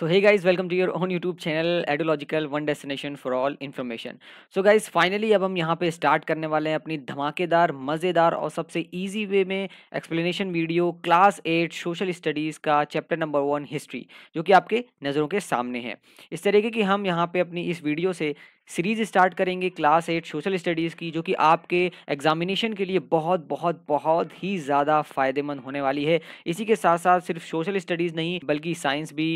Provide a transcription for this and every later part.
so hey guys welcome to your own YouTube channel एडोलॉजिकल one destination for all information so guys finally अब हम यहाँ पे start करने वाले हैं अपनी धमाकेदार मज़ेदार और सबसे ईजी वे में explanation video class eight social studies का चैप्टर नंबर वन हिस्ट्री जो कि आपके नज़रों के सामने है इस तरीके की हम यहाँ पे अपनी इस वीडियो से सीरीज़ स्टार्ट करेंगे क्लास एट सोशल स्टडीज़ की जो कि आपके एग्जामिनेशन के लिए बहुत बहुत बहुत ही ज़्यादा फ़ायदेमंद होने वाली है इसी के साथ साथ सिर्फ सोशल स्टडीज़ नहीं बल्कि साइंस भी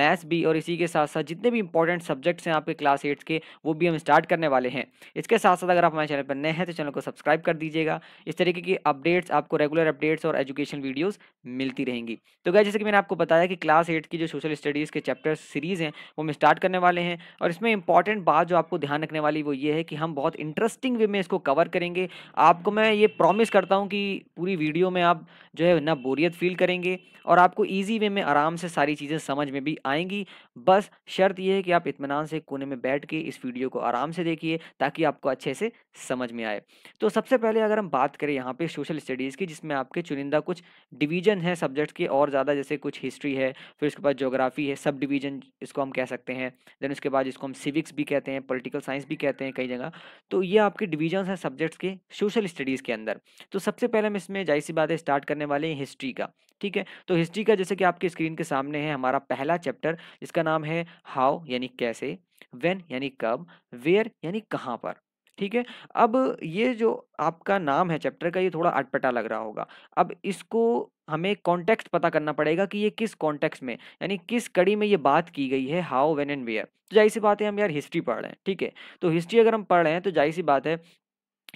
मैथ्स भी और इसी के साथ साथ जितने भी इंपॉर्टेंट सब्जेक्ट्स हैं आपके क्लास एट्स के वो भी हम स्टार्ट करने वाले हैं इसके साथ साथ अगर आप हमारे चैनल पर नए हैं तो चैनल को सब्सक्राइब कर दीजिएगा इस तरीके की अपडेट्स आपको रेगुलर अपडेट्स और एजुकेशन वीडियोज़ मिलती रहेंगी तो क्या जैसे कि मैंने आपको बताया कि क्लास एट की जो सोशल स्टडीज़ के चैप्टर सीरीज़ हैं वो हम स्टार्ट करने वाले हैं और इसमें इंपॉर्टेंट बात जो आपको आपको ध्यान रखने वाली वो ये है कि हम बहुत इंटरेस्टिंग वे में इसको कवर करेंगे आपको मैं ये प्रॉमिस करता हूँ कि पूरी वीडियो में आप जो है ना बोरियत फील करेंगे और आपको ईजी वे में आराम से सारी चीज़ें समझ में भी आएंगी बस शर्त यह है कि आप इतमान से कोने में बैठ के इस वीडियो को आराम से देखिए ताकि आपको अच्छे से समझ में आए तो सबसे पहले अगर हम बात करें यहाँ पे सोशल स्टडीज़ की जिसमें आपके चुनिंदा कुछ डिवीजन है सब्जेक्ट के और ज़्यादा जैसे कुछ हिस्ट्री है फिर उसके बाद जोग्राफी है सब डिवीजन इसको हम कह सकते हैं देन उसके बाद इसको हम सिविक्स भी कहते हैं पोलिटिकल पॉलिटिकल साइंस भी कहते हैं कई जगह तो ये आपके डिविजन हैं सब्जेक्ट्स के सोशल स्टडीज़ के अंदर तो सबसे पहले हम इसमें जाहिर सी बातें स्टार्ट करने वाले हैं हिस्ट्री का ठीक है तो हिस्ट्री का जैसे कि आपके स्क्रीन के सामने है हमारा पहला चैप्टर जिसका नाम है हाउ यानी कैसे वेन यानी कब वेयर यानी कहाँ पर ठीक है अब ये जो आपका नाम है चैप्टर का ये थोड़ा अटपटा लग रहा होगा अब इसको हमें कॉन्टेक्स्ट पता करना पड़ेगा कि ये किस कॉन्टेक्स्ट में यानी किस कड़ी में ये बात की गई है हाउ वेन एंड वेयर तो जाहिर सी बात है हम यार हिस्ट्री पढ़ रहे हैं ठीक है तो हिस्ट्री अगर हम पढ़ रहे हैं तो जाहिर सी बात है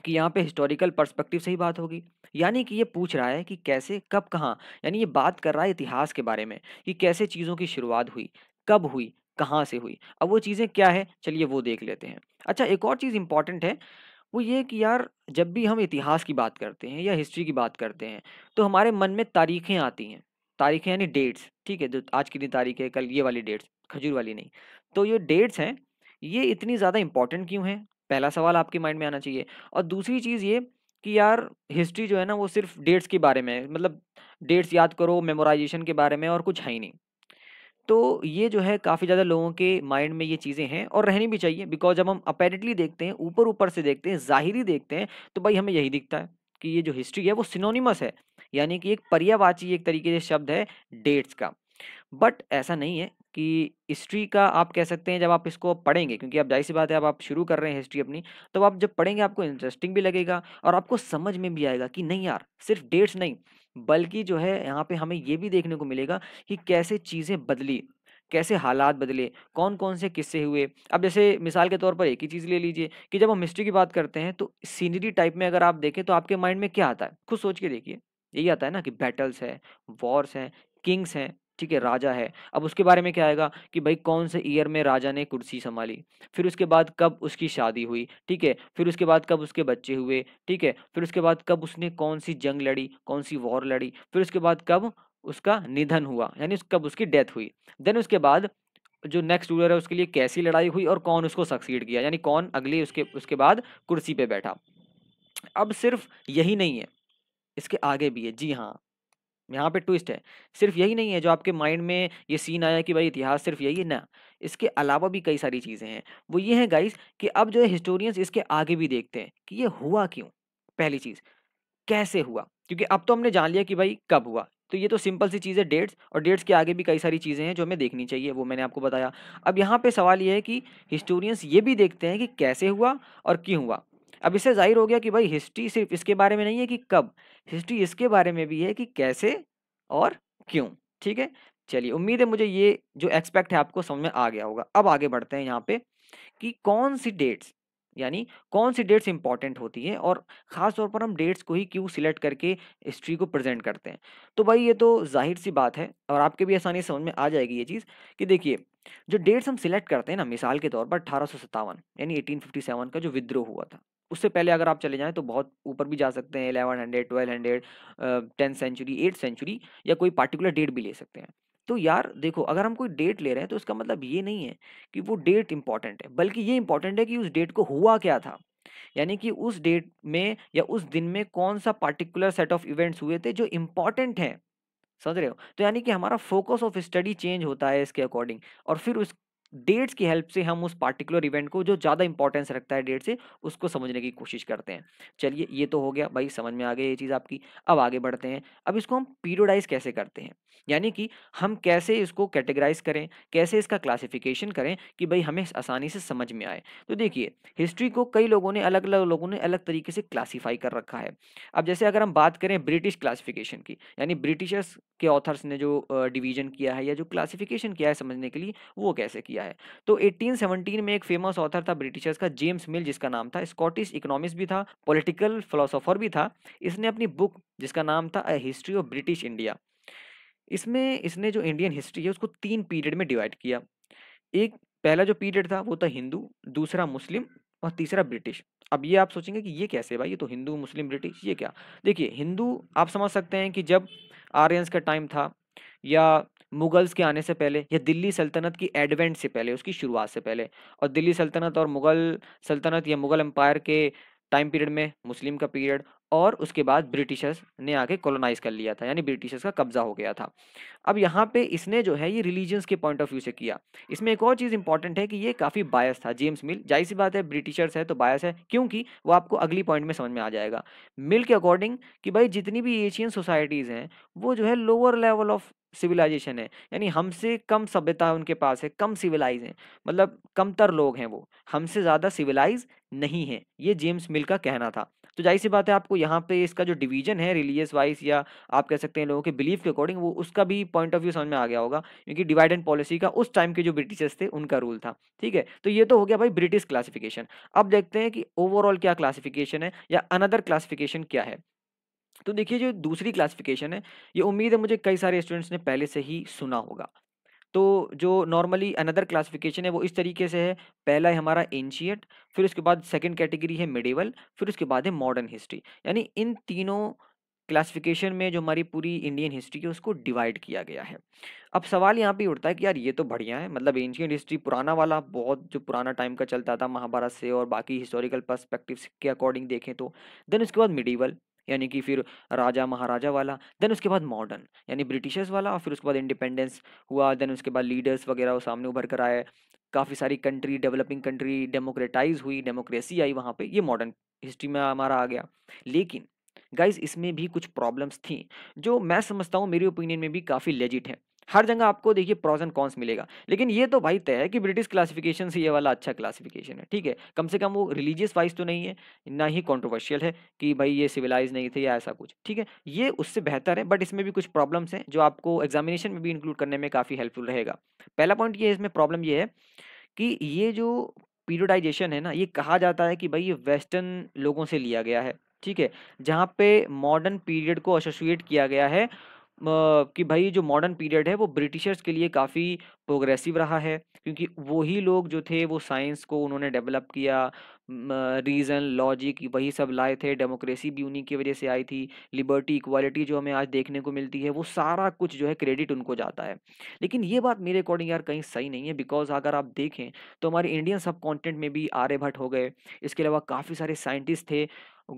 कि यहाँ पे हिस्टोरिकल पर्सपेक्टिव से ही बात होगी यानी कि ये पूछ रहा है कि कैसे कब कहाँ यानी ये बात कर रहा है इतिहास के बारे में कि कैसे चीज़ों की शुरुआत हुई कब हुई कहाँ से हुई अब वो चीज़ें क्या है चलिए वो देख लेते हैं अच्छा एक और चीज़ इंपॉर्टेंट है वो ये कि यार जब भी हम इतिहास की बात करते हैं या हिस्ट्री की बात करते हैं तो हमारे मन में तारीखें आती हैं तारीखें यानी डेट्स ठीक है जो आज की दिन तारीख है कल ये वाली डेट्स खजूर वाली नहीं तो ये डेट्स हैं ये इतनी ज़्यादा इंपॉर्टेंट क्यों है पहला सवाल आपके माइंड में आना चाहिए और दूसरी चीज़ ये कि यार हिस्ट्री जो है ना वो सिर्फ डेट्स के बारे में मतलब डेट्स याद करो मेमोराइजेशन के बारे में और कुछ है ही नहीं तो ये जो है काफ़ी ज़्यादा लोगों के माइंड में ये चीज़ें हैं और रहनी भी चाहिए बिकॉज जब हम अपेरेंटली देखते हैं ऊपर ऊपर से देखते हैं ज़ाहिरी देखते हैं तो भाई हमें यही दिखता है कि ये जो हिस्ट्री है वो सिनोनिमस है यानी कि एक पर्यावाची एक तरीके से शब्द है डेट्स का बट ऐसा नहीं है कि हिस्ट्री का आप कह सकते हैं जब आप इसको पढ़ेंगे क्योंकि आप जाहिर सी बात है अब आप शुरू कर रहे हैं हिस्ट्री अपनी तो आप जब पढ़ेंगे आपको इंटरेस्टिंग भी लगेगा और आपको समझ में भी आएगा कि नहीं यार सिर्फ डेट्स नहीं बल्कि जो है यहाँ पे हमें ये भी देखने को मिलेगा कि कैसे चीज़ें बदली कैसे हालात बदले कौन कौन से किस्से हुए अब जैसे मिसाल के तौर पर एक ही चीज़ ले लीजिए कि जब हम हिस्ट्री की बात करते हैं तो सीनरी टाइप में अगर आप देखें तो आपके माइंड में क्या आता है खुद सोच के देखिए यही आता है ना कि बैटल्स है वॉर्स हैं किंग्स हैं ठीक है राजा है अब उसके बारे में क्या आएगा कि भाई कौन से ईयर में राजा ने कुर्सी संभाली फिर उसके बाद कब उसकी शादी हुई ठीक है फिर उसके बाद कब उसके बच्चे हुए ठीक है फिर उसके बाद कब उसने कौन सी जंग लड़ी कौन सी वॉर लड़ी फिर उसके बाद कब उसका निधन हुआ यानी कब उसकी डेथ हुई देन उसके बाद जो नेक्स्ट रूलर है उसके लिए कैसी लड़ाई हुई और कौन उसको सक्सीड किया यानी कौन अगले उसके उसके बाद कुर्सी पे बैठा अब सिर्फ यही नहीं है इसके आगे भी है जी हाँ यहाँ पे ट्विस्ट है सिर्फ यही नहीं है जो आपके माइंड में ये सीन आया कि भाई इतिहास सिर्फ यही है ना इसके अलावा भी कई सारी चीज़ें हैं वो ये हैं गाइस कि अब जो है हिस्टोरियंस इसके आगे भी देखते हैं कि ये हुआ क्यों पहली चीज़ कैसे हुआ क्योंकि अब तो हमने जान लिया कि भाई कब हुआ तो ये तो सिंपल सी चीज़ है डेट्स और डेट्स के आगे भी कई सारी चीज़ें हैं जो हमें देखनी चाहिए वो मैंने आपको बताया अब यहाँ पर सवाल ये है कि हिस्टोरियंस ये भी देखते हैं कि कैसे हुआ और क्यों हुआ अब इससे जाहिर हो गया कि भाई हिस्ट्री सिर्फ इसके बारे में नहीं है कि कब हिस्ट्री इसके बारे में भी है कि कैसे और क्यों ठीक है चलिए उम्मीद है मुझे ये जो एक्सपेक्ट है आपको समझ में आ गया होगा अब आगे बढ़ते हैं यहाँ पे कि कौन सी डेट्स यानी कौन सी डेट्स इंपॉर्टेंट होती हैं और ख़ास तौर पर हम डेट्स को ही क्यों सिलेक्ट करके हिस्ट्री को प्रेजेंट करते हैं तो भाई ये तो जाहिर सी बात है और आपके भी आसानी समझ में आ जाएगी ये चीज़ कि देखिए जो डेट्स हम सिलेक्ट करते हैं ना मिसाल के तौर पर अठारह यानी 1857 का जो विद्रोह हुआ था उससे पहले अगर आप चले जाएँ तो बहुत ऊपर भी जा सकते हैं eleven hundred twelve hundred tenth century eight century या कोई पार्टिकुलर डेट भी ले सकते हैं तो यार देखो अगर हम कोई डेट ले रहे हैं तो इसका मतलब ये नहीं है कि वो डेट इंपॉर्टेंट है बल्कि ये इंपॉर्टेंट है कि उस डेट को हुआ क्या था यानी कि उस डेट में या उस दिन में कौन सा पार्टिकुलर सेट ऑफ इवेंट्स हुए थे जो इम्पॉर्टेंट हैं समझ रहे हो तो यानी कि हमारा फोकस ऑफ स्टडी चेंज होता है इसके अकॉर्डिंग और फिर उस डेट्स की हेल्प से हम उस पार्टिकुलर इवेंट को जो ज़्यादा इंपॉर्टेंस रखता है डेट से उसको समझने की कोशिश करते हैं चलिए ये तो हो गया भाई समझ में आ गई ये चीज़ आपकी अब आगे बढ़ते हैं अब इसको हम पीरियोडाइज कैसे करते हैं यानी कि हम कैसे इसको कैटेगराइज करें कैसे इसका क्लासिफिकेशन करें कि भाई हमें आसानी से समझ में आए तो देखिए हिस्ट्री को कई लोगों ने अलग अलग लोगों ने अलग तरीके से क्लासीफाई कर रखा है अब जैसे अगर हम बात करें ब्रिटिश क्लासीफिकेशन की यानी ब्रिटिशर्स के ऑथर्स ने जो डिवीजन किया है या जो क्लासीफिकेशन किया है समझने के लिए वो कैसे किया किया है तो 1817 में एक फेमस ऑथर था ब्रिटिशर्स का जेम्स मिल जिसका नाम था स्कॉटिश इकोनॉमिस्ट भी था पॉलिटिकल फिलोसोफर भी था इसने अपनी बुक जिसका नाम था a history of British India इसमें इसने जो इंडियन हिस्ट्री है उसको तीन पीरियड में डिवाइड किया एक पहला जो पीरियड था वो था हिंदू दूसरा मुस्लिम और तीसरा ब्रिटिश अब ये आप सोचेंगे कि ये कैसे भाई ये तो हिंदू मुस्लिम ब्रिटिश ये क्या देखिए हिंदू आप समझ सकते हैं कि जब आर्यस का टाइम था या मुगल्स के आने से पहले या दिल्ली सल्तनत की एडवेंट से पहले उसकी शुरुआत से पहले और दिल्ली सल्तनत और मुगल सल्तनत या मुगल एम्पायर के टाइम पीरियड में मुस्लिम का पीरियड और उसके बाद ब्रिटिशर्स ने आके कॉलोनाइज कर लिया था यानी ब्रिटिशर्स का कब्जा हो गया था अब यहाँ पे इसने जो है ये रिलीजियंस के पॉइंट ऑफ व्यू से किया इसमें एक और चीज़ इंपॉर्टेंट है कि ये काफ़ी बायस था जेम्स मिल जाहिर सी बात है ब्रिटिशर्स है तो बायस है क्योंकि वो आपको अगली पॉइंट में समझ में आ जाएगा मिल के अकॉर्डिंग कि भाई जितनी भी एशियन सोसाइटीज़ हैं वो जो है लोअर लेवल ऑफ सिविलाइजेशन है यानी हमसे कम सभ्यता उनके पास है कम सिविलाइज हैं मतलब कमतर लोग हैं वो हमसे ज़्यादा सिविलाइज नहीं है ये जेम्स मिल का कहना था तो जाहिर सी बात है आपको यहाँ पे इसका जो डिवीजन है रिलीजियस वाइज या आप कह सकते हैं लोगों के बिलीफ के अकॉर्डिंग वो उसका भी पॉइंट ऑफ व्यू समझ में आ गया होगा क्योंकि डिवाइड एंड पॉलिसी का उस टाइम के जो ब्रिटिशर्स थे उनका रूल था ठीक है तो ये तो हो गया भाई ब्रिटिश क्लासिफिकेशन अब देखते हैं कि ओवरऑल क्या क्लासिफिकेशन है या अनदर क्लासिफिकेशन क्या है तो देखिए जो दूसरी क्लासिफिकेशन है ये उम्मीद है मुझे कई सारे स्टूडेंट्स ने पहले से ही सुना होगा तो जो नॉर्मली अनदर क्लासिफिकेशन है वो इस तरीके से है पहला है हमारा एंशियट फिर उसके बाद सेकंड कैटेगरी है मिडिवल फिर उसके बाद है मॉडर्न हिस्ट्री यानी इन तीनों क्लासिफिकेशन में जो हमारी पूरी इंडियन हिस्ट्री है उसको डिवाइड किया गया है अब सवाल यहाँ पे उठता है कि यार ये तो बढ़िया है मतलब एंशियंट हिस्ट्री पुराना वाला बहुत जो पुराना टाइम का चलता था महाभारत से और बाकी हिस्टोरिकल पर्सपेक्टिव के अकॉर्डिंग देखें तो देन उसके बाद मिडीवल यानी कि फिर राजा महाराजा वाला देन उसके बाद मॉडर्न यानी ब्रिटिशर्स वाला और फिर उसके बाद इंडिपेंडेंस हुआ देन उसके बाद लीडर्स वगैरह वो सामने उभर कर आए काफ़ी सारी कंट्री डेवलपिंग कंट्री डेमोक्रेटाइज हुई डेमोक्रेसी आई वहाँ पे ये मॉडर्न हिस्ट्री में हमारा आ गया लेकिन गाइज इसमें भी कुछ प्रॉब्लम्स थी जो मैं समझता हूँ मेरे ओपिनियन में भी काफ़ी लेजिट हैं हर जगह आपको देखिए प्रॉज एंड कॉन्स मिलेगा लेकिन ये तो भाई तय है कि ब्रिटिश क्लासिफिकेशन से ये वाला अच्छा क्लासिफिकेशन है ठीक है कम से कम वो रिलीजियस वाइज तो नहीं है ना ही कॉन्ट्रोवर्शियल है कि भाई ये सिविलाइज नहीं थे या ऐसा कुछ ठीक है ये उससे बेहतर है बट इसमें भी कुछ प्रॉब्लम्स हैं जो आपको एग्जामिनेशन में भी इंक्लूड करने में काफ़ी हेल्पफुल रहेगा पहला पॉइंट ये है इसमें प्रॉब्लम ये है कि ये जो पीरियडाइजेशन है ना ये कहा जाता है कि भाई ये वेस्टर्न लोगों से लिया गया है ठीक है जहाँ पे मॉडर्न पीरियड को एसोसिएट किया गया है कि भाई जो मॉडर्न पीरियड है वो ब्रिटिशर्स के लिए काफ़ी प्रोग्रेसिव रहा है क्योंकि वही लोग जो थे वो साइंस को उन्होंने डेवलप किया रीज़न लॉजिक वही सब लाए थे डेमोक्रेसी भी उन्हीं की वजह से आई थी लिबर्टी इक्वालिटी जो हमें आज देखने को मिलती है वो सारा कुछ जो है क्रेडिट उनको जाता है लेकिन ये बात मेरे अकॉर्डिंग यार कहीं सही नहीं है बिकॉज अगर आप देखें तो हमारे इंडियन सब में भी आर्यभट्ट हो गए इसके अलावा काफ़ी सारे साइंटिस्ट थे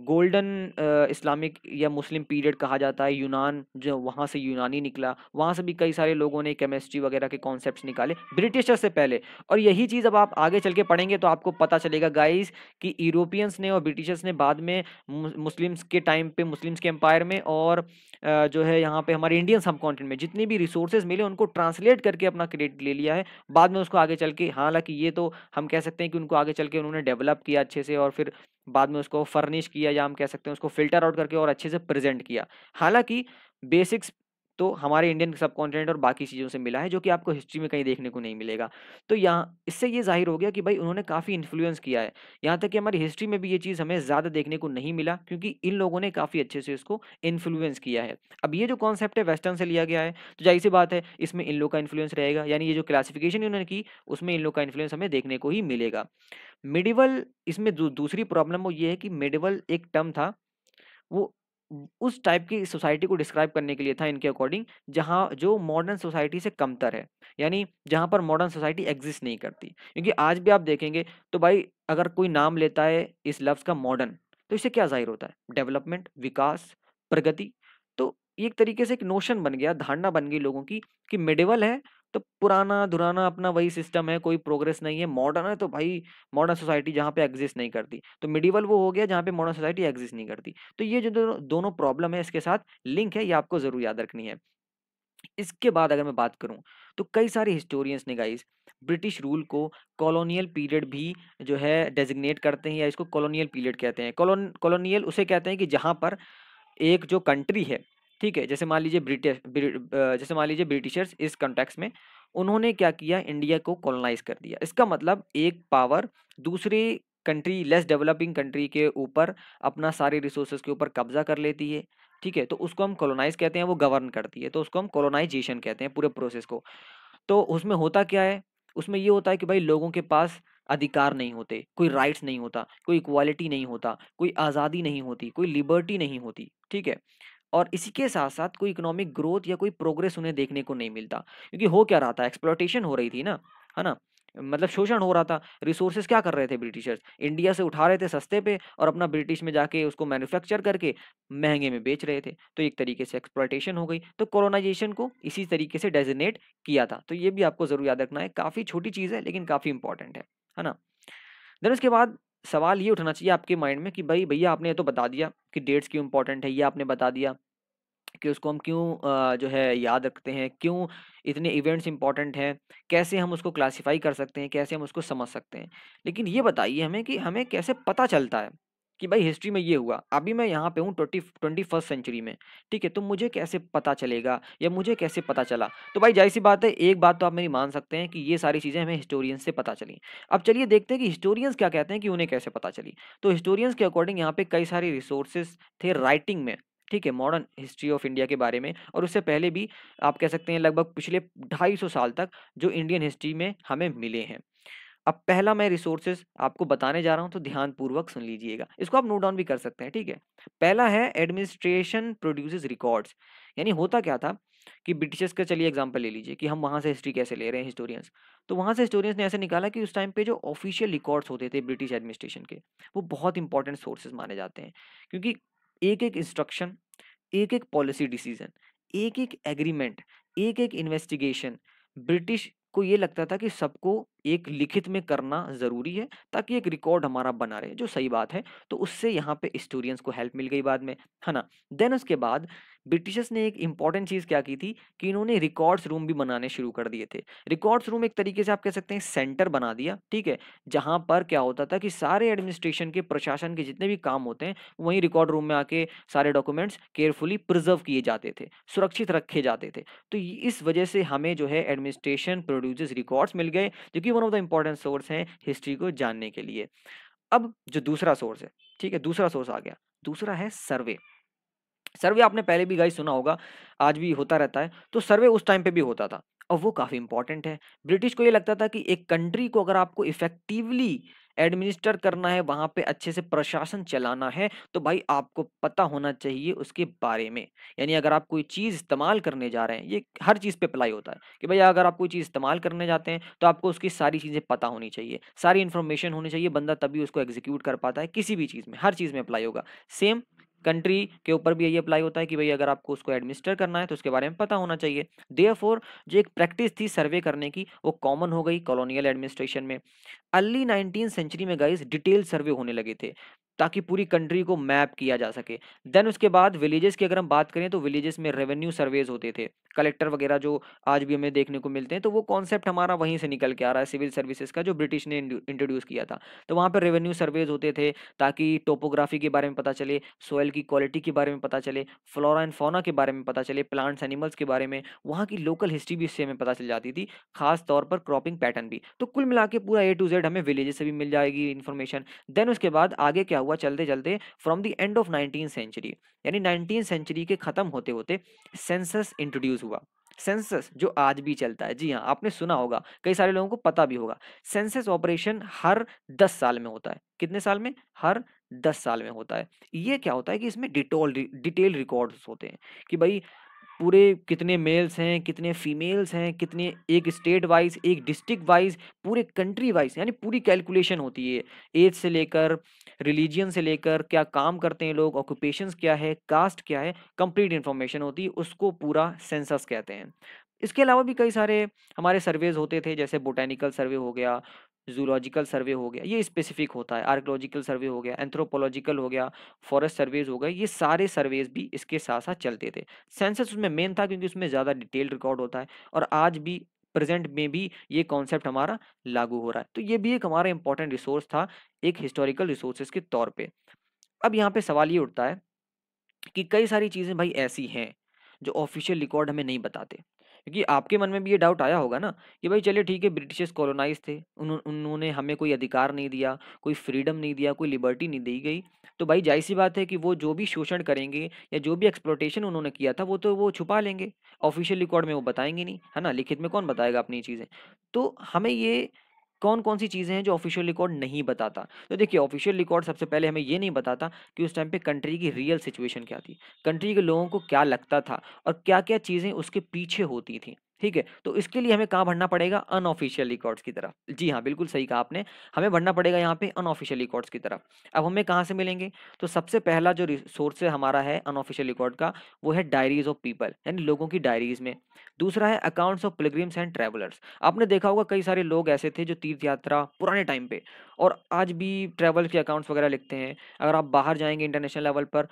गोल्डन इस्लामिक या मुस्लिम पीरियड कहा जाता है यूनान जो वहाँ से यूनानी निकला वहाँ से भी कई सारे लोगों ने केमिस्ट्री वगैरह के कॉन्सेप्ट निकाले ब्रिटिशर से पहले और यही चीज़ अब आप आगे चल के पढ़ेंगे तो आपको पता चलेगा गाइस कि यूरोपियंस ने और ब्रिटिशर्स ने बाद में मुस्लिम्स के टाइम पर मुस्लिम्स के एम्पायर में और जो है यहाँ पे हमारे इंडियन सब कॉन्टिनेंट में जितने भी रिसोर्सेज मिले उनको ट्रांसलेट करके अपना क्रेडिट ले लिया है बाद में उसको आगे चल के हालांकि ये तो हम कह सकते हैं कि उनको आगे चल के उन्होंने डेवलप किया अच्छे से और फिर बाद में उसको फर्निश किया या हम कह सकते हैं उसको फिल्टर आउट करके और अच्छे से प्रेजेंट किया हालांकि बेसिक्स तो हमारे इंडियन सब और बाकी चीज़ों से मिला है जो कि आपको हिस्ट्री में कहीं देखने को नहीं मिलेगा तो यहाँ इससे ये जाहिर हो गया कि भाई उन्होंने काफ़ी इन्फ्लुएंस किया है यहाँ तक कि हमारी हिस्ट्री में भी ये चीज़ हमें ज़्यादा देखने को नहीं मिला क्योंकि इन लोगों ने काफ़ी अच्छे से इसको इन्फ्लुएंस किया है अब ये जो कॉन्सेप्ट है वेस्टर्न से लिया गया है तो जाहिर सी बात है इसमें इन लोग का इन्फ्लुएंस रहेगा यानी ये जो क्लासिफिकेशन इन्होंने की उसमें इन लोग का इन्फ्लुएंस हमें देखने को ही मिलेगा मिडिवल इसमें जो दूसरी प्रॉब्लम वो ये है कि मिडिवल एक टर्म था वो उस टाइप की सोसाइटी को डिस्क्राइब करने के लिए था इनके अकॉर्डिंग जहाँ जो मॉडर्न सोसाइटी से कमतर है यानी जहाँ पर मॉडर्न सोसाइटी एग्जिस्ट नहीं करती क्योंकि आज भी आप देखेंगे तो भाई अगर कोई नाम लेता है इस लफ्ज़ का मॉडर्न तो इससे क्या जाहिर होता है डेवलपमेंट विकास प्रगति तो एक तरीके से एक नोशन बन गया धारणा बन गई लोगों की कि मिडिवल है तो पुराना धुराना अपना वही सिस्टम है कोई प्रोग्रेस नहीं है मॉडर्न है तो भाई मॉडर्न सोसाइटी जहाँ पे एग्जिस्ट नहीं करती तो मिडिवल वो हो गया जहाँ पे मॉडर्न सोसाइटी एग्जिस्ट नहीं करती तो ये जो दो, दोनों प्रॉब्लम है इसके साथ लिंक है ये आपको ज़रूर याद रखनी है इसके बाद अगर मैं बात करूँ तो कई सारे हिस्टोरियंस ने गाइस ब्रिटिश रूल को कॉलोनियल पीरियड भी जो है डेजिग्नेट करते हैं या इसको कॉलोनियल पीरियड कहते हैं कॉलोनियल उसे कहते हैं कि जहाँ पर एक जो कंट्री है ठीक है जैसे मान लीजिए ब्रिटिश जैसे मान लीजिए ब्रिटिशर्स इस कॉन्टेक्स में उन्होंने क्या किया इंडिया को कॉलोनाइज कर दिया इसका मतलब एक पावर दूसरी कंट्री लेस डेवलपिंग कंट्री के ऊपर अपना सारे रिसोर्सेज के ऊपर कब्जा कर लेती है ठीक है तो उसको हम कॉलोनाइज कहते हैं वो गवर्न करती है तो उसको हम कॉलोनाइजेशन कहते हैं पूरे प्रोसेस को तो उसमें होता क्या है उसमें ये होता है कि भाई लोगों के पास अधिकार नहीं होते कोई राइट्स नहीं होता कोई इक्वालिटी नहीं होता कोई आज़ादी नहीं होती कोई लिबर्टी नहीं होती ठीक है और इसी के साथ साथ कोई इकोनॉमिक ग्रोथ या कोई प्रोग्रेस उन्हें देखने को नहीं मिलता क्योंकि हो क्या रहा था एक्सप्लोटेशन हो रही थी ना है ना मतलब शोषण हो रहा था रिसोर्सेज क्या कर रहे थे ब्रिटिशर्स इंडिया से उठा रहे थे सस्ते पे और अपना ब्रिटिश में जाके उसको मैन्युफैक्चर करके महंगे में बेच रहे थे तो एक तरीके से एक्सप्लॉयटेशन हो गई तो कोरोनाइजेशन को इसी तरीके से डेजिनेट किया था तो ये भी आपको ज़रूर याद रखना है काफ़ी छोटी चीज़ है लेकिन काफ़ी इंपॉर्टेंट है है ना देन उसके बाद सवाल ये उठना चाहिए आपके माइंड में कि भाई भैया आपने ये तो बता दिया कि डेट्स क्यों इंपॉर्टेंट है ये आपने बता दिया कि उसको हम क्यों जो है याद रखते हैं क्यों इतने इवेंट्स इंपॉर्टेंट हैं कैसे हम उसको क्लासिफाई कर सकते हैं कैसे हम उसको समझ सकते हैं लेकिन ये बताइए हमें कि हमें कैसे पता चलता है कि भाई हिस्ट्री में ये हुआ अभी मैं यहाँ पे हूँ ट्वेंटी ट्वेंटी फर्स्ट सेंचुरी में ठीक है तो मुझे कैसे पता चलेगा या मुझे कैसे पता चला तो भाई जाहिर सी बात है एक बात तो आप मेरी मान सकते हैं कि ये सारी चीज़ें हमें हिस्टोरियंस से पता चली अब चलिए देखते हैं कि हिस्टोरियंस क्या कहते हैं कि उन्हें कैसे पता चली तो हिस्टोरियंस के अकॉर्डिंग यहाँ पर कई सारे रिसोर्सेज थे राइटिंग में ठीक है मॉडर्न हिस्ट्री ऑफ इंडिया के बारे में और उससे पहले भी आप कह सकते हैं लगभग पिछले ढाई सौ साल तक जो इंडियन हिस्ट्री में हमें मिले हैं अब पहला मैं रिसोर्सेज आपको बताने जा रहा हूँ तो ध्यानपूर्वक सुन लीजिएगा इसको आप नोट डाउन भी कर सकते हैं ठीक है पहला है एडमिनिस्ट्रेशन प्रोड्यूसेस रिकॉर्ड्स यानी होता क्या था कि ब्रिटिशर्स का चलिए एग्जाम्पल ले लीजिए कि हम वहाँ से हिस्ट्री कैसे ले रहे हैं हिस्टोरियंस तो वहाँ से हिस्टोरियंस ने ऐसे निकाला कि उस टाइम पे जो ऑफिशियल रिकॉर्ड्स होते थे ब्रिटिश एडमिनिस्ट्रेशन के वो बहुत इंपॉर्टेंट सोर्सेज माने जाते हैं क्योंकि एक एक इंस्ट्रक्शन एक एक पॉलिसी डिसीजन एक एक एग्रीमेंट एक एक इन्वेस्टिगेशन ब्रिटिश को ये लगता था कि सबको एक लिखित में करना ज़रूरी है ताकि एक रिकॉर्ड हमारा बना रहे जो सही बात है तो उससे यहाँ पे स्टूडियंस को हेल्प मिल गई बाद में है ना देन उसके बाद ब्रिटिशर्स ने एक इंपॉर्टेंट चीज़ क्या की थी कि इन्होंने रिकॉर्ड्स रूम भी बनाने शुरू कर दिए थे रिकॉर्ड्स रूम एक तरीके से आप कह सकते हैं सेंटर बना दिया ठीक है जहाँ पर क्या होता था कि सारे एडमिनिस्ट्रेशन के प्रशासन के जितने भी काम होते हैं वहीं रिकॉर्ड रूम में आके सारे डॉक्यूमेंट्स केयरफुली प्रिजर्व किए जाते थे सुरक्षित रखे जाते थे तो इस वजह से हमें जो है एडमिनिस्ट्रेशन प्रोड्यूस रिकॉर्ड्स मिल गए जो कि भी one of the important source हैं हिस्ट्री को जानने के लिए अब जो दूसरा सोर्स है ठीक है दूसरा सोर्स आ गया दूसरा है सर्वे सर्वे आपने पहले भी गाइस सुना होगा आज भी होता रहता है तो सर्वे उस टाइम पे भी होता था और वो काफ़ी इंपॉर्टेंट है ब्रिटिश को ये लगता था कि एक कंट्री को अगर आपको इफेक्टिवली एडमिनिस्टर करना है वहाँ पे अच्छे से प्रशासन चलाना है तो भाई आपको पता होना चाहिए उसके बारे में यानी अगर आप कोई चीज़ इस्तेमाल करने जा रहे हैं ये हर चीज़ पे अप्लाई होता है कि भाई अगर आप कोई चीज़ इस्तेमाल करने जाते हैं तो आपको उसकी सारी चीज़ें पता होनी चाहिए सारी इन्फॉर्मेशन होनी चाहिए बंदा तभी उसको एग्जीक्यूट कर पाता है किसी भी चीज़ में हर चीज़ में अप्लाई होगा सेम कंट्री के ऊपर भी यही अप्लाई होता है कि भाई अगर आपको उसको एडमिनिस्टर करना है तो उसके बारे में पता होना चाहिए दे जो एक प्रैक्टिस थी सर्वे करने की वो कॉमन हो गई कॉलोनियल एडमिनिस्ट्रेशन में अर्ली नाइनटीन सेंचुरी में गाइस डिटेल सर्वे होने लगे थे ताकि पूरी कंट्री को मैप किया जा सके देन उसके बाद विलेजेस की अगर हम बात करें तो विलेजेस में रेवेन्यू सर्वेज होते थे कलेक्टर वगैरह जो आज भी हमें देखने को मिलते हैं तो वो कॉन्सेप्ट हमारा वहीं से निकल के आ रहा है सिविल सर्विसेज का जो ब्रिटिश ने इंट्रोड्यूस किया था तो वहाँ पर रेवेन्यू सर्वेज होते थे ताकि टोपोग्राफी के बारे में पता चले सोयल की क्वालिटी के बारे में पता चले फ्लोरा एंड फोना के बारे में पता चले प्लांट्स एनिमल्स के बारे में वहाँ की लोकल हिस्ट्री भी इससे हमें पता चल जाती थी खास तौर पर क्रॉपिंग पैटर्न भी तो कुल मिला पूरा ए टू जेड हमें विलेजेस से भी मिल जाएगी इन्फॉर्मेशन देन उसके बाद आगे क्या हुआ हुआ चलते चलते from the end of nineteen century यानी नाइनटीन सेंचुरी के ख़त्म होते होते सेंसस इंट्रोड्यूस हुआ सेंसस जो आज भी चलता है जी हाँ आपने सुना होगा कई सारे लोगों को पता भी होगा सेंसस ऑपरेशन हर दस साल में होता है कितने साल में हर दस साल में होता है ये क्या होता है कि इसमें डिटोल डिटेल रिकॉर्ड्स होते हैं कि भाई पूरे कितने मेल्स हैं कितने फीमेल्स हैं कितने एक स्टेट वाइज एक डिस्ट्रिक्ट वाइज पूरे कंट्री वाइज यानी पूरी कैलकुलेशन होती है एज से लेकर रिलीजन से लेकर क्या काम करते हैं लोग ऑक्यूपेशन क्या है कास्ट क्या है कंप्लीट इन्फॉर्मेशन होती है उसको पूरा सेंसस कहते हैं इसके अलावा भी कई सारे हमारे सर्वेज होते थे जैसे बोटैनिकल सर्वे हो गया जूलॉजिकल सर्वे हो गया ये स्पेसिफिक होता है आर्कोलॉजिकल सर्वे हो गया एंथ्रोपोलॉजिकल हो गया फॉरेस्ट सर्वेज हो गए ये सारे सर्वेज भी इसके साथ साथ चलते थे सेंसस उसमें मेन था क्योंकि उसमें ज़्यादा डिटेल रिकॉर्ड होता है और आज भी प्रेजेंट में भी ये कॉन्सेप्ट हमारा लागू हो रहा है तो ये भी एक हमारा इंपॉर्टेंट रिसोर्स था एक हिस्टोरिकल रिसोर्सेज के तौर पर अब यहाँ पर सवाल ये उठता है कि कई सारी चीज़ें भाई ऐसी हैं जो ऑफिशियल रिकॉर्ड हमें नहीं बताते क्योंकि आपके मन में भी ये डाउट आया होगा ना कि भाई चलिए ठीक है ब्रिटिशर्स कॉलोनाइज थे उन्होंने हमें कोई अधिकार नहीं दिया कोई फ्रीडम नहीं दिया कोई लिबर्टी नहीं दी गई तो भाई जाहिर सी बात है कि वो जो भी शोषण करेंगे या जो भी एक्सप्लोटेशन उन्होंने किया था वो तो वो छुपा लेंगे ऑफिशियल रिकॉर्ड में वो बताएंगे नहीं है ना लिखित में कौन बताएगा अपनी चीज़ें तो हमें ये कौन कौन सी चीज़ें हैं जो ऑफिशियल रिकॉर्ड नहीं बताता तो देखिए ऑफिशियल रिकॉर्ड सबसे पहले हमें ये नहीं बताता कि उस टाइम पे कंट्री की रियल सिचुएशन क्या थी कंट्री के लोगों को क्या लगता था और क्या क्या चीज़ें उसके पीछे होती थी ठीक है तो इसके लिए हमें कहाँ भरना पड़ेगा अनऑफिशियल रिकॉर्ड्स की तरफ जी हाँ बिल्कुल सही कहा आपने हमें भरना पड़ेगा यहाँ पे अनऑफिशियल रिकॉर्ड्स की तरफ अब हमें कहाँ से मिलेंगे तो सबसे पहला जो रिसोर्स है हमारा है अनऑफिशियल रिकॉर्ड का वो है डायरीज ऑफ पीपल यानी लोगों की डायरीज में दूसरा है accounts of pilgrims and travellers आपने देखा होगा कई सारे लोग ऐसे थे जो तीर्थ यात्रा पुराने टाइम पर और आज भी ट्रैवल के अकाउंट्स वगैरह लिखते हैं अगर आप बाहर जाएंगे इंटरनेशनल लेवल पर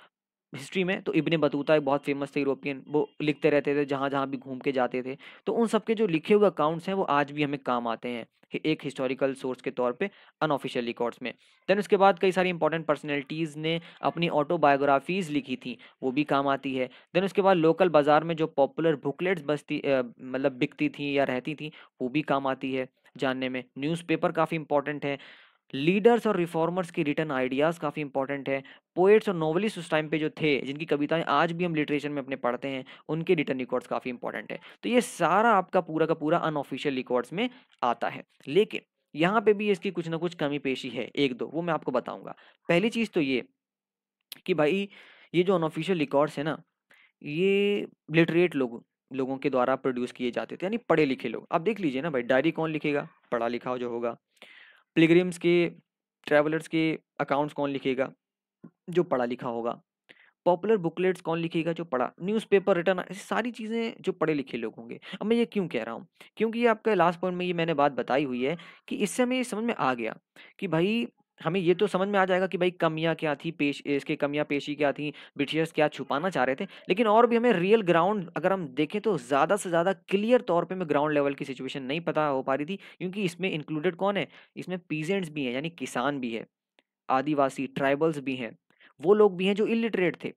हिस्ट्री में तो इब्ने बतूता एक बहुत फेमस थे यूरोपियन वो लिखते रहते थे जहाँ जहाँ भी घूम के जाते थे तो उन सब के जो लिखे हुए अकाउंट्स हैं वो आज भी हमें काम आते हैं एक हिस्टोरिकल सोर्स के तौर पे अनऑफिशियल रिकॉर्ड्स में देन उसके बाद कई सारी इंपॉर्टेंट पर्सनैलिटीज़ ने अपनी ऑटोबायोग्राफीज़ लिखी थी वो भी काम आती है देन उसके बाद लोकल बाज़ार में जो पॉपुलर बुकलेट्स बसती मतलब बिकती थी या रहती थी वो भी काम आती है जानने में न्यूज़पेपर काफ़ी इंपॉर्टेंट है लीडर्स और रिफॉर्मर्स की रिटर्न आइडियाज़ काफ़ी इंपॉर्टेंट है पोएट्स और नॉवलिस्ट उस टाइम पे जो थे जिनकी कविताएं आज भी हम लिटरेचर में अपने पढ़ते हैं उनके रिटर्न रिकॉर्ड्स काफ़ी इंपॉर्टेंट है तो ये सारा आपका पूरा का पूरा अनऑफिशियल रिकॉर्ड्स में आता है लेकिन यहाँ पे भी इसकी कुछ ना कुछ कमी पेशी है एक दो वो मैं आपको बताऊँगा पहली चीज़ तो ये कि भाई ये जो अनऑफिशियल रिकॉर्ड्स है ना ये लिटरेट लोगों लोगों के द्वारा प्रोड्यूस किए जाते थे यानी पढ़े लिखे लोग आप देख लीजिए ना भाई डायरी कौन लिखेगा पढ़ा लिखा जो होगा पिलग्रिम्स के ट्रैवलर्स के अकाउंट्स कौन लिखेगा जो पढ़ा लिखा होगा पॉपुलर बुकलेट्स कौन लिखेगा जो पढ़ा न्यूज़पेपर रिटर्न ऐसी सारी चीज़ें जो पढ़े लिखे लोग होंगे अब मैं ये क्यों कह रहा हूँ क्योंकि ये आपका लास्ट पॉइंट में ये मैंने बात बताई हुई है कि इससे हमें ये समझ में आ गया कि भाई हमें ये तो समझ में आ जाएगा कि भाई कमियां क्या थी पेश इसके कमियां पेशी क्या थी ब्रिटिशर्स क्या छुपाना चाह रहे थे लेकिन और भी हमें रियल ग्राउंड अगर हम देखें तो ज़्यादा से ज़्यादा क्लियर तौर पे हमें ग्राउंड लेवल की सिचुएशन नहीं पता हो पा रही थी क्योंकि इसमें इंक्लूडेड कौन है इसमें पीजेंट्स भी हैं यानी किसान भी है आदिवासी ट्राइबल्स भी हैं वो लोग भी हैं जो इलिटरेट थे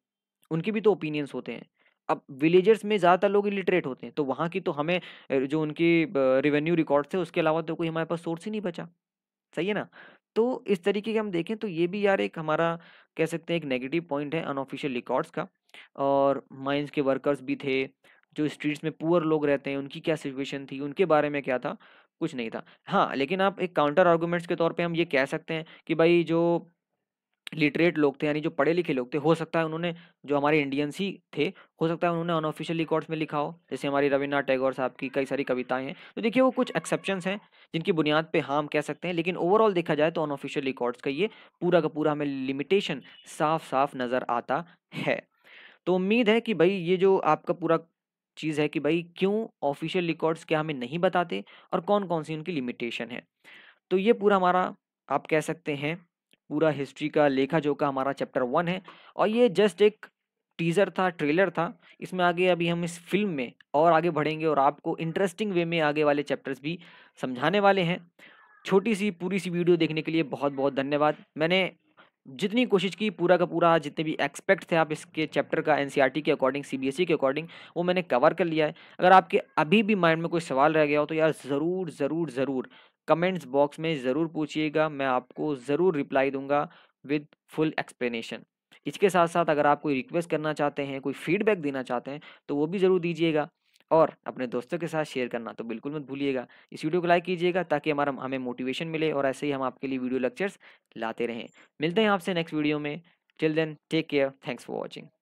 उनके भी तो ओपिनियंस होते हैं अब विलेजर्स में ज़्यादातर लोग इलिटरेट होते हैं तो वहाँ की तो हमें जो उनकी रेवेन्यू रिकॉर्ड थे उसके अलावा तो कोई हमारे पास सोर्स ही नहीं बचा सही है ना तो इस तरीके के हम देखें तो ये भी यार एक हमारा कह सकते हैं एक नेगेटिव पॉइंट है अनऑफिशियल रिकॉर्ड्स का और माइंस के वर्कर्स भी थे जो स्ट्रीट्स में पुअर लोग रहते हैं उनकी क्या सिचुएशन थी उनके बारे में क्या था कुछ नहीं था हाँ लेकिन आप एक काउंटर आर्गूमेंट्स के तौर पे हम ये कह सकते हैं कि भाई जो लिटरेट लोग थे यानी जो पढ़े लिखे लोग थे हो सकता है उन्होंने जो हमारे इंडियंस ही थे हो सकता है उन्होंने अनऑफिशियल रिकॉर्ड्स में लिखा हो जैसे हमारी रविन्द्रनाथ टैगोर साहब की कई सारी कविताएं हैं तो देखिए वो कुछ एक्सेप्शन हैं जिनकी बुनियाद पर हाँ हम कह सकते हैं लेकिन ओवरऑल देखा जाए तो अनऑफिशियल रिकॉर्ड्स का ये पूरा का पूरा हमें लिमिटेशन साफ साफ नज़र आता है तो उम्मीद है कि भाई ये जो आपका पूरा चीज़ है कि भाई क्यों ऑफिशियल रिकॉर्ड्स क्या हमें नहीं बताते और कौन कौन सी उनकी लिमिटेशन है तो ये पूरा हमारा आप कह सकते हैं पूरा हिस्ट्री का लेखा जोखा हमारा चैप्टर वन है और ये जस्ट एक टीज़र था ट्रेलर था इसमें आगे अभी हम इस फिल्म में और आगे बढ़ेंगे और आपको इंटरेस्टिंग वे में आगे वाले चैप्टर्स भी समझाने वाले हैं छोटी सी पूरी सी वीडियो देखने के लिए बहुत बहुत धन्यवाद मैंने जितनी कोशिश की पूरा का पूरा जितने भी एक्सपेक्ट थे आप इसके चैप्टर का एन e के अकॉर्डिंग सी e के अकॉर्डिंग वो मैंने कवर कर लिया है अगर आपके अभी भी माइंड में कोई सवाल रह गया हो तो यार ज़रूर ज़रूर ज़रूर कमेंट्स बॉक्स में ज़रूर पूछिएगा मैं आपको ज़रूर रिप्लाई दूंगा विद फुल एक्सप्लेनेशन इसके साथ साथ अगर आप कोई रिक्वेस्ट करना चाहते हैं कोई फीडबैक देना चाहते हैं तो वो भी ज़रूर दीजिएगा और अपने दोस्तों के साथ शेयर करना तो बिल्कुल मत भूलिएगा इस वीडियो को लाइक कीजिएगा ताकि हमारा हमें मोटिवेशन मिले और ऐसे ही हम आपके लिए वीडियो लेक्चर्स लाते रहें मिलते हैं आपसे नेक्स्ट वीडियो में till then take care thanks for watching